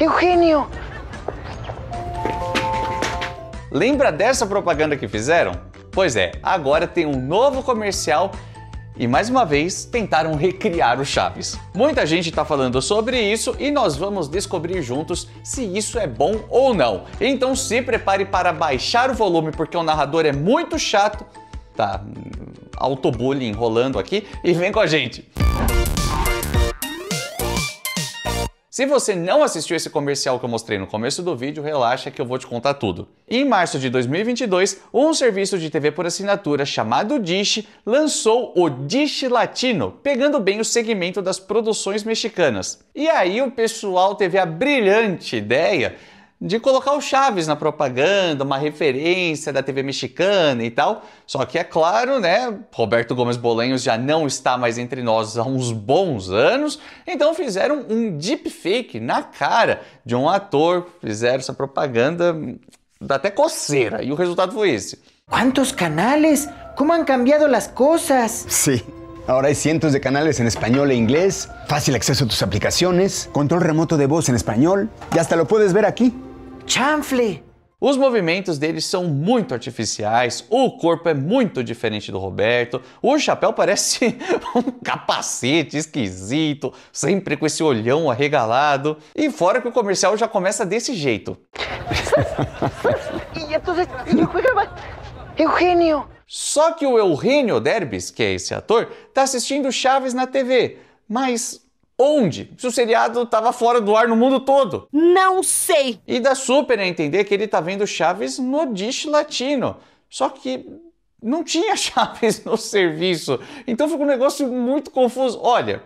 Eugênio! Lembra dessa propaganda que fizeram? Pois é, agora tem um novo comercial e mais uma vez tentaram recriar o Chaves. Muita gente está falando sobre isso e nós vamos descobrir juntos se isso é bom ou não. Então se prepare para baixar o volume porque o narrador é muito chato. Tá, hum, autobullying rolando aqui e vem com a gente. Se você não assistiu esse comercial que eu mostrei no começo do vídeo, relaxa que eu vou te contar tudo. Em março de 2022, um serviço de TV por assinatura chamado Dish lançou o Dish Latino, pegando bem o segmento das produções mexicanas. E aí o pessoal teve a brilhante ideia de colocar o Chaves na propaganda, uma referência da TV mexicana e tal. Só que é claro, né? Roberto Gomes Bolenhos já não está mais entre nós há uns bons anos, então fizeram um deepfake na cara de um ator, fizeram essa propaganda, dá até coceira, e o resultado foi esse. Quantos canais? Como han cambiado as coisas? Sim. Ahora hay cientos de canales en español e inglés, fácil acceso a tus aplicaciones, control remoto de voz en español, y hasta lo puedes ver aquí. Chanfle! Os movimentos dele são muito artificiais, o corpo é muito diferente do Roberto, o chapéu parece um capacete esquisito, sempre com esse olhão arregalado. E fora que o comercial já começa desse jeito. Eugênio! Só que o Eugênio Derbis, que é esse ator, tá assistindo Chaves na TV, mas Onde? Se o seriado estava fora do ar no mundo todo. Não sei. E dá super a entender que ele tá vendo Chaves no Dish Latino. Só que não tinha Chaves no serviço. Então ficou um negócio muito confuso. Olha,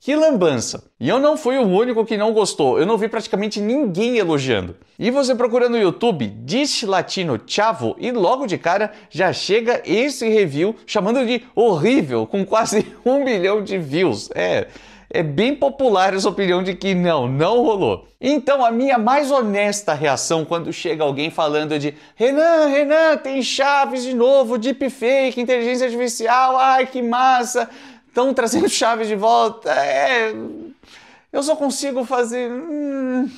que lambança! E eu não fui o único que não gostou, eu não vi praticamente ninguém elogiando. E você procura no YouTube Dish Latino Chavo e logo de cara já chega esse review chamando de horrível, com quase um milhão de views. É é bem popular essa opinião de que não, não rolou. Então, a minha mais honesta reação quando chega alguém falando de Renan, Renan, tem chaves de novo, deepfake, inteligência artificial, ai que massa, estão trazendo chaves de volta, é. Eu só consigo fazer. Hum...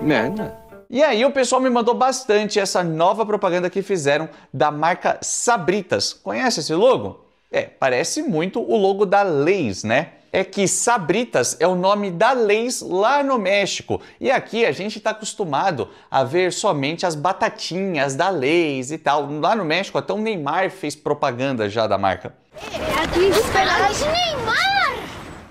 Merda. Né, né? E aí o pessoal me mandou bastante essa nova propaganda que fizeram da marca Sabritas. Conhece esse logo? É, parece muito o logo da Leis, né? é que sabritas é o nome da leis lá no México. E aqui a gente está acostumado a ver somente as batatinhas da leis e tal. Lá no México até o Neymar fez propaganda já da marca. É, Neymar!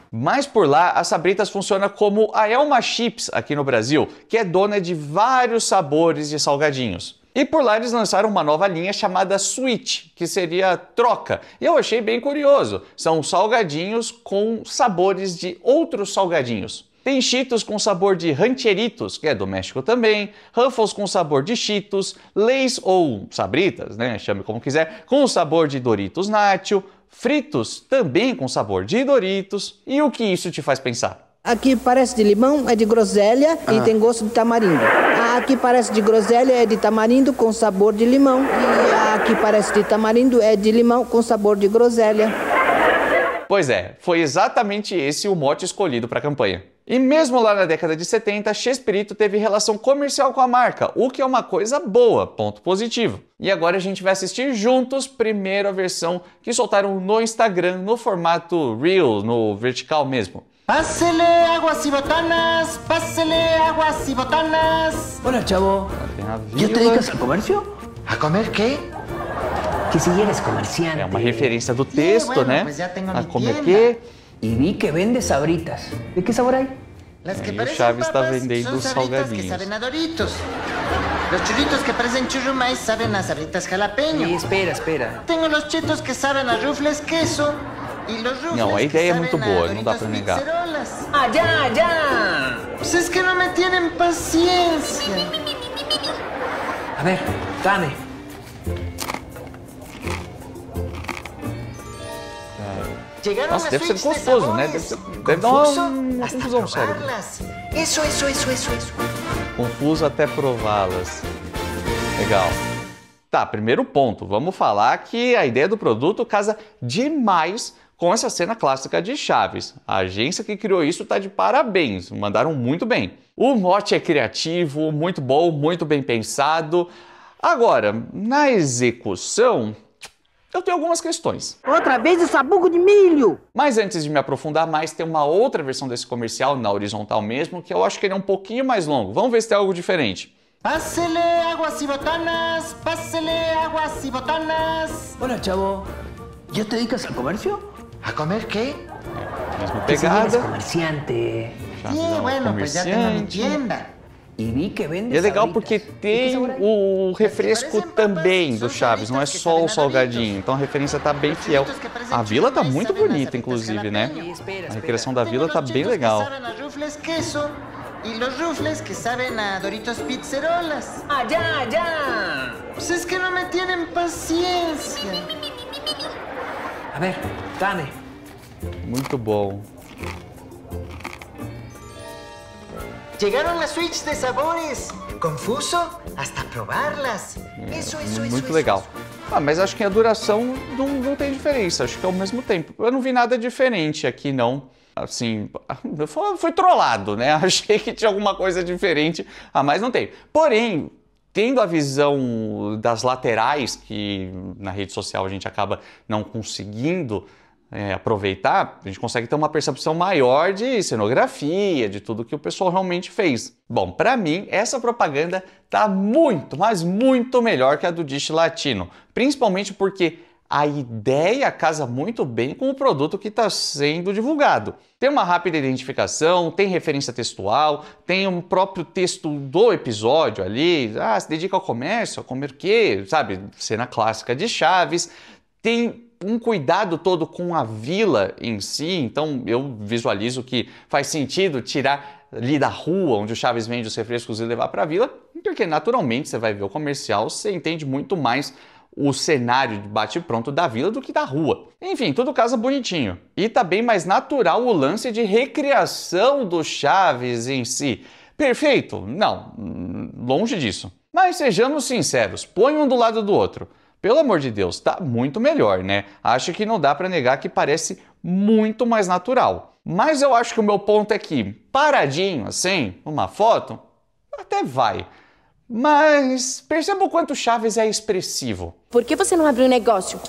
Mas por lá, a Sabritas funciona como a Elma Chips aqui no Brasil, que é dona de vários sabores de salgadinhos. E por lá eles lançaram uma nova linha chamada Switch, que seria troca. E eu achei bem curioso. São salgadinhos com sabores de outros salgadinhos. Tem Cheetos com sabor de rancheritos, que é do México também, Ruffles com sabor de Cheetos, Leis ou Sabritas, né, chame como quiser, com sabor de Doritos Nacho, fritos também com sabor de Doritos. E o que isso te faz pensar? Aqui parece de limão, é de groselha ah. e tem gosto de tamarindo. A ah, aqui parece de groselha, é de tamarindo com sabor de limão. E a aqui parece de tamarindo, é de limão com sabor de groselha. Pois é, foi exatamente esse o mote escolhido para a campanha. E mesmo lá na década de 70, Chespirito teve relação comercial com a marca, o que é uma coisa boa, ponto positivo. E agora a gente vai assistir juntos primeiro a versão que soltaram no Instagram no formato Reel, no vertical mesmo. Pásele aguas y botanas, pásele aguas y botanas. Hola, chavo. ¿Ya te dedicas al comercio? ¿A comer qué? Que si eres comerciante. Me una referencia del texto, ¿no? a comer qué? Y vi que vendes sabritas. ¿De qué sabor hay? Las eh, que parecen o está vendiendo que saben a Doritos. Los churritos que parecen churrumais saben a sabritas jalapeño. Y espera, espera. Tengo los chetos que saben a rufles queso. Não, a ideia é muito boa, não dá para negar. Ah, já, já! Vocês que não me têm paciência. A ver, dame. Nossa, deve ser gostoso, né? Deve, ser, deve dar uma, confusão séria. Isso, isso, isso, isso, isso. Confuso até prová-las. Legal. Tá, primeiro ponto. Vamos falar que a ideia do produto casa demais com essa cena clássica de Chaves. A agência que criou isso tá de parabéns, mandaram muito bem. O mote é criativo, muito bom, muito bem pensado. Agora, na execução, eu tenho algumas questões. Outra vez o sabugo de milho! Mas antes de me aprofundar mais, tem uma outra versão desse comercial, na horizontal mesmo, que eu acho que ele é um pouquinho mais longo. Vamos ver se tem algo diferente. Pásele águas e botanas, pásele águas si botanas. Hola, chavo. ¿Ya te dedicas al comercio? ¿A comer quê? Misma pegada. comerciante. Ya sí, bueno, pues ya tengo mi tienda. E é legal porque tem o refresco também do Chaves, não é só o salgadinho. Então a referência tá bem fiel. A vila tá muito bonita, inclusive, né? A recriação da vila tá bem legal. E os rufles que sabem a Doritos Pizzerolas. Ah, já, já! Pues es que não me têm paciência. A ver, Carne. Muito bom. Chegaram as suites de sabores. Confuso hasta probarlas. É, isso, isso, muito isso, legal. Ah, mas acho que a duração não, não tem diferença. Acho que é o mesmo tempo. Eu não vi nada diferente aqui, não assim, eu fui trollado, né? Achei que tinha alguma coisa diferente, a ah, mais não tem. Porém, tendo a visão das laterais, que na rede social a gente acaba não conseguindo é, aproveitar, a gente consegue ter uma percepção maior de cenografia, de tudo que o pessoal realmente fez. Bom, para mim, essa propaganda tá muito, mas muito melhor que a do Dish Latino, principalmente porque a ideia casa muito bem com o produto que está sendo divulgado. Tem uma rápida identificação, tem referência textual, tem um próprio texto do episódio ali. Ah, se dedica ao comércio, a comer o quê? Sabe, cena clássica de Chaves. Tem um cuidado todo com a vila em si, então eu visualizo que faz sentido tirar ali da rua onde o Chaves vende os refrescos e levar para a vila, porque naturalmente você vai ver o comercial, você entende muito mais o cenário de bate-pronto da vila do que da rua. Enfim, tudo casa bonitinho. E tá bem mais natural o lance de recriação do Chaves em si. Perfeito? Não, hum, longe disso. Mas sejamos sinceros, põe um do lado do outro. Pelo amor de Deus, tá muito melhor, né? Acho que não dá para negar que parece muito mais natural. Mas eu acho que o meu ponto é que, paradinho assim, uma foto, até vai. Mas perceba o quanto Chaves é expressivo. Por que você não abriu um negócio?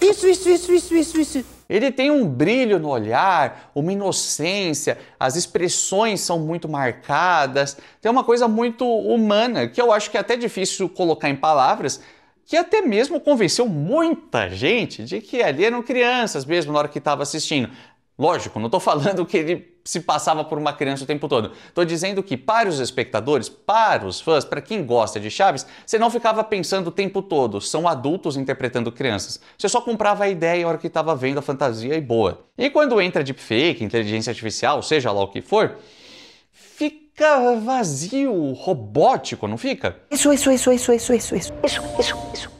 Isso, isso, isso, isso, isso, isso. Ele tem um brilho no olhar, uma inocência, as expressões são muito marcadas, tem uma coisa muito humana que eu acho que é até difícil colocar em palavras, que até mesmo convenceu muita gente de que ali eram crianças mesmo na hora que estava assistindo. Lógico, não estou falando que ele se passava por uma criança o tempo todo. Estou dizendo que para os espectadores, para os fãs, para quem gosta de Chaves, você não ficava pensando o tempo todo, são adultos interpretando crianças. Você só comprava a ideia na hora que estava vendo a fantasia e boa. E quando entra deepfake, inteligência artificial, seja lá o que for, fica vazio, robótico, não fica? Isso, isso, isso, isso, isso, isso, isso. Isso, isso, isso.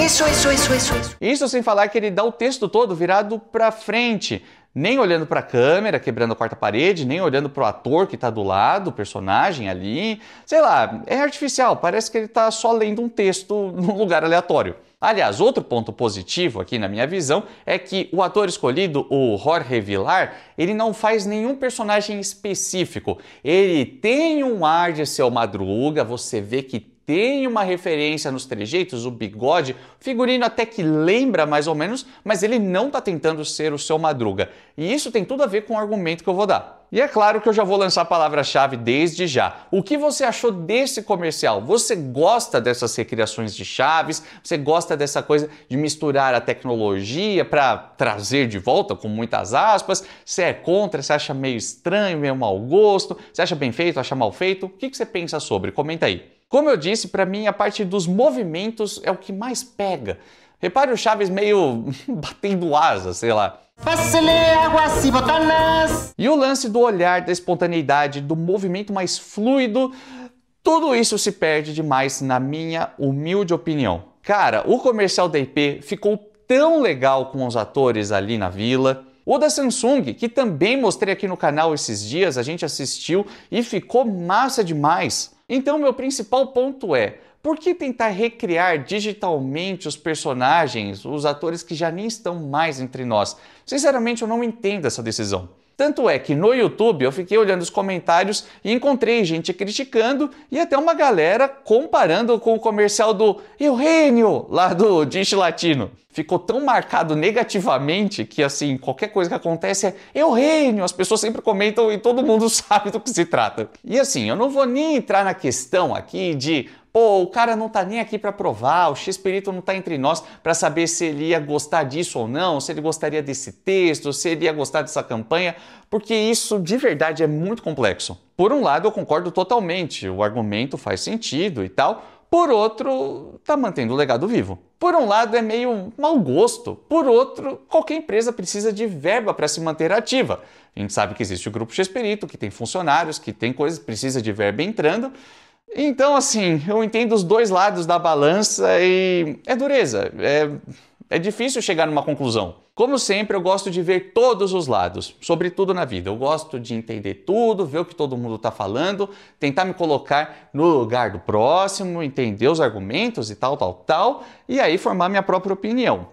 Isso, isso, isso, isso, isso. Isso sem falar que ele dá o texto todo virado pra frente. Nem olhando pra câmera, quebrando a quarta parede, nem olhando pro ator que tá do lado, o personagem ali. Sei lá, é artificial, parece que ele tá só lendo um texto num lugar aleatório. Aliás, outro ponto positivo aqui na minha visão é que o ator escolhido, o Jorge Villar, ele não faz nenhum personagem específico. Ele tem um ar de seu madruga, você vê que tem uma referência nos trejeitos, o bigode, figurino até que lembra mais ou menos, mas ele não está tentando ser o seu madruga. E isso tem tudo a ver com o argumento que eu vou dar. E é claro que eu já vou lançar a palavra-chave desde já. O que você achou desse comercial? Você gosta dessas recriações de chaves? Você gosta dessa coisa de misturar a tecnologia para trazer de volta, com muitas aspas? Você é contra? Você acha meio estranho, meio mau gosto? Você acha bem feito, acha mal feito? O que, você pensa sobre? Comenta aí. Como eu disse, para mim a parte dos movimentos é o que mais pega. Repare o Chaves meio batendo asa, sei lá. E o lance do olhar, da espontaneidade, do movimento mais fluido, tudo isso se perde demais, na minha humilde opinião. Cara, o comercial da IP ficou tão legal com os atores ali na vila. O da Samsung, que também mostrei aqui no canal esses dias, a gente assistiu e ficou massa demais. Então, meu principal ponto é: por que tentar recriar digitalmente os personagens, os atores que já nem estão mais entre nós? Sinceramente, eu não entendo essa decisão. Tanto é que no YouTube eu fiquei olhando os comentários e encontrei gente criticando e até uma galera comparando com o comercial do Eugênio, lá do Dish Latino. Ficou tão marcado negativamente que, assim, qualquer coisa que acontece é Eugênio, as pessoas sempre comentam e todo mundo sabe do que se trata. E assim, eu não vou nem entrar na questão aqui de Pô, o cara não tá nem aqui para provar, o X-Perito não tá entre nós para saber se ele ia gostar disso ou não, se ele gostaria desse texto, se ele ia gostar dessa campanha, porque isso de verdade é muito complexo. Por um lado, eu concordo totalmente, o argumento faz sentido e tal, por outro, tá mantendo o legado vivo. Por um lado, é meio mau gosto. Por outro, qualquer empresa precisa de verba para se manter ativa. A gente sabe que existe o grupo X-Perito, que tem funcionários, que tem coisas, precisa de verba entrando. Então, assim, eu entendo os dois lados da balança e é dureza. É, é difícil chegar numa conclusão. Como sempre, eu gosto de ver todos os lados, sobretudo na vida. Eu gosto de entender tudo, ver o que todo mundo está falando, tentar me colocar no lugar do próximo, entender os argumentos e tal, tal, tal, e aí formar minha própria opinião.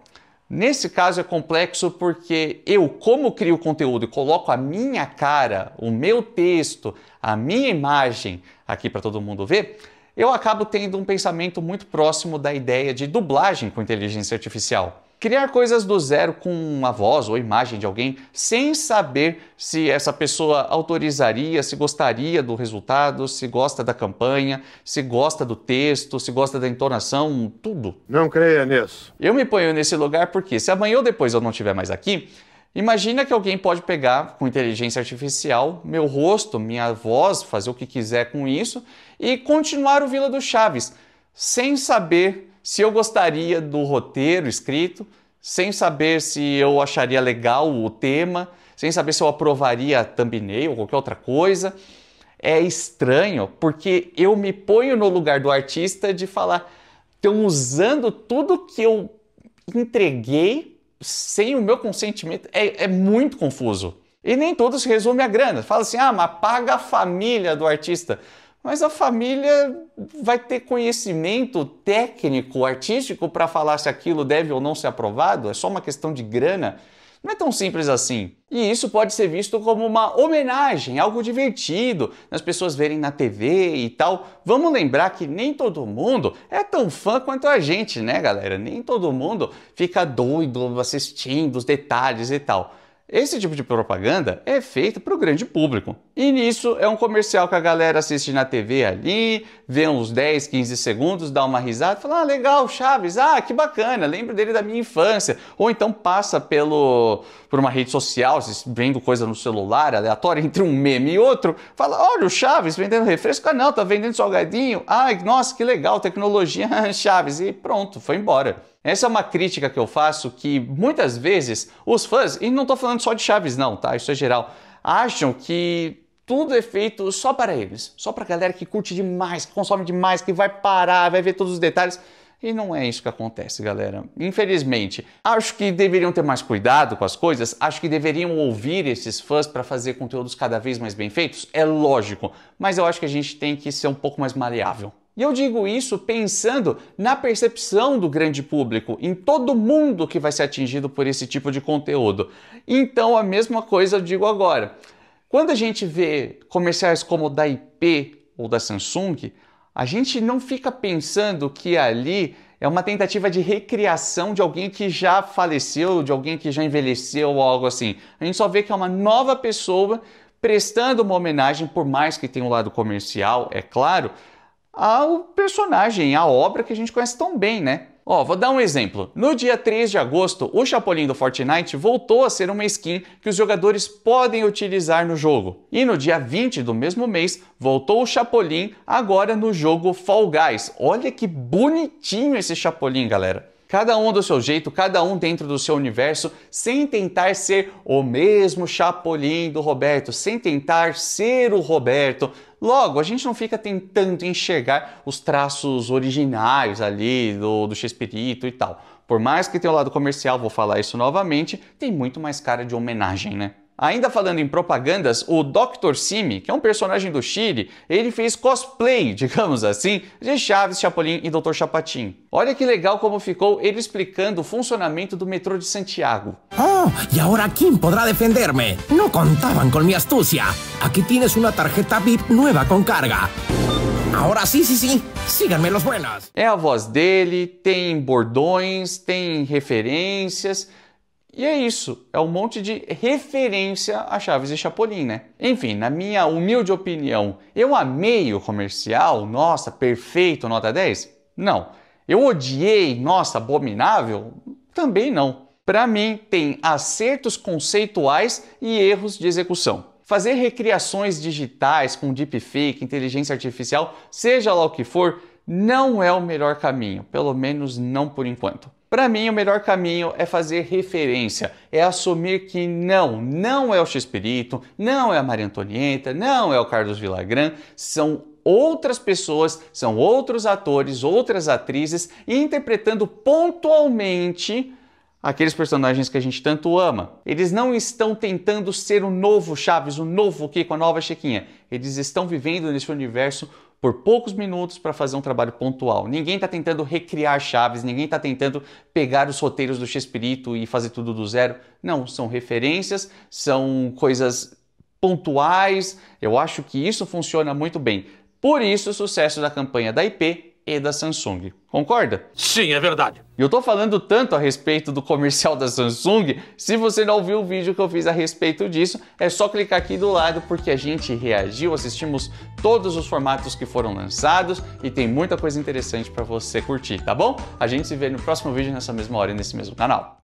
Nesse caso é complexo porque eu, como crio conteúdo e coloco a minha cara, o meu texto, a minha imagem, aqui para todo mundo ver, eu acabo tendo um pensamento muito próximo da ideia de dublagem com inteligência artificial. Criar coisas do zero com a voz ou imagem de alguém sem saber se essa pessoa autorizaria, se gostaria do resultado, se gosta da campanha, se gosta do texto, se gosta da entonação, tudo. Não creia nisso. Eu me ponho nesse lugar porque se amanhã ou depois eu não estiver mais aqui, Imagina que alguém pode pegar com inteligência artificial meu rosto, minha voz, fazer o que quiser com isso e continuar o Vila do Chaves, sem saber se eu gostaria do roteiro escrito, sem saber se eu acharia legal o tema, sem saber se eu aprovaria a thumbnail ou qualquer outra coisa. É estranho porque eu me ponho no lugar do artista de falar, estão usando tudo que eu entreguei sem o meu consentimento é, é muito confuso. E nem todos resume a grana. Fala assim, ah, mas paga a família do artista. Mas a família vai ter conhecimento técnico, artístico para falar se aquilo deve ou não ser aprovado? É só uma questão de grana? Não é tão simples assim. E isso pode ser visto como uma homenagem, algo divertido, as pessoas verem na TV e tal. Vamos lembrar que nem todo mundo é tão fã quanto a gente, né, galera? Nem todo mundo fica doido assistindo os detalhes e tal. Esse tipo de propaganda é feita para o grande público. E nisso é um comercial que a galera assiste na TV ali, vê uns 10, 15 segundos, dá uma risada, fala: "Ah, legal, Chaves. Ah, que bacana, lembro dele da minha infância". Ou então passa pelo por uma rede social, vendo coisa no celular, aleatória entre um meme e outro, fala: "Olha o Chaves vendendo refresco, ah, não, tá vendendo salgadinho. Ai, nossa, que legal, tecnologia, ah, Chaves". E pronto, foi embora. Essa é uma crítica que eu faço que muitas vezes os fãs, e não estou falando só de Chaves não, tá? Isso é geral, acham que tudo é feito só para eles, só para a galera que curte demais, que consome demais, que vai parar, vai ver todos os detalhes. E não é isso que acontece, galera. Infelizmente, acho que deveriam ter mais cuidado com as coisas, acho que deveriam ouvir esses fãs para fazer conteúdos cada vez mais bem feitos, é lógico, mas eu acho que a gente tem que ser um pouco mais maleável. E eu digo isso pensando na percepção do grande público, em todo mundo que vai ser atingido por esse tipo de conteúdo. Então, a mesma coisa eu digo agora. Quando a gente vê comerciais como da IP ou da Samsung, a gente não fica pensando que ali é uma tentativa de recriação de alguém que já faleceu, de alguém que já envelheceu ou algo assim. A gente só vê que é uma nova pessoa prestando uma homenagem, por mais que tenha um lado comercial, é claro, ao personagem, à obra que a gente conhece tão bem, né? Ó, oh, vou dar um exemplo. No dia 3 de agosto, o Chapolin do Fortnite voltou a ser uma skin que os jogadores podem utilizar no jogo. E no dia 20 do mesmo mês, voltou o Chapolin agora no jogo Fall Guys. Olha que bonitinho esse Chapolin, galera. Cada um do seu jeito, cada um dentro do seu universo, sem tentar ser o mesmo Chapolin do Roberto, sem tentar ser o Roberto, Logo, a gente não fica tentando enxergar os traços originais ali do, do e tal. Por mais que tenha o lado comercial, vou falar isso novamente, tem muito mais cara de homenagem, né? Ainda falando em propagandas, o Dr. Simi, que é um personagem do Chile, ele fez cosplay, digamos assim, de Chaves, Chapolin e Dr. Chapatin. Olha que legal como ficou ele explicando o funcionamento do metrô de Santiago. Ah, e ¿Y ahora quién podrá defenderme? No contaban con mi astucia. Aquí tienes una tarjeta VIP nueva con carga. Agora sim, sim, sim. Síganme los buenas. É a voz dele, tem bordões, tem referências. E é isso, é um monte de referência a Chaves e Chapolin, né? Enfim, na minha humilde opinião, eu amei o comercial, nossa, perfeito, nota 10? Não. Eu odiei, nossa, abominável? Também não. Para mim, tem acertos conceituais e erros de execução. Fazer recriações digitais com deepfake, inteligência artificial, seja lá o que for, não é o melhor caminho, pelo menos não por enquanto. Para mim, o melhor caminho é fazer referência, é assumir que não, não é o Chespirito, não é a Maria Antonieta, não é o Carlos Villagrán, são outras pessoas, são outros atores, outras atrizes interpretando pontualmente aqueles personagens que a gente tanto ama. Eles não estão tentando ser o novo Chaves, o novo Kiko, com a nova Chiquinha. Eles estão vivendo nesse universo por poucos minutos para fazer um trabalho pontual. Ninguém está tentando recriar Chaves, ninguém está tentando pegar os roteiros do Chespirito e fazer tudo do zero. Não, são referências, são coisas pontuais. Eu acho que isso funciona muito bem. Por isso, o sucesso da campanha da IP e da Samsung. Concorda? Sim, é verdade. E eu tô falando tanto a respeito do comercial da Samsung, se você não viu o vídeo que eu fiz a respeito disso, é só clicar aqui do lado porque a gente reagiu, assistimos todos os formatos que foram lançados e tem muita coisa interessante para você curtir, tá bom? A gente se vê no próximo vídeo nessa mesma hora e nesse mesmo canal.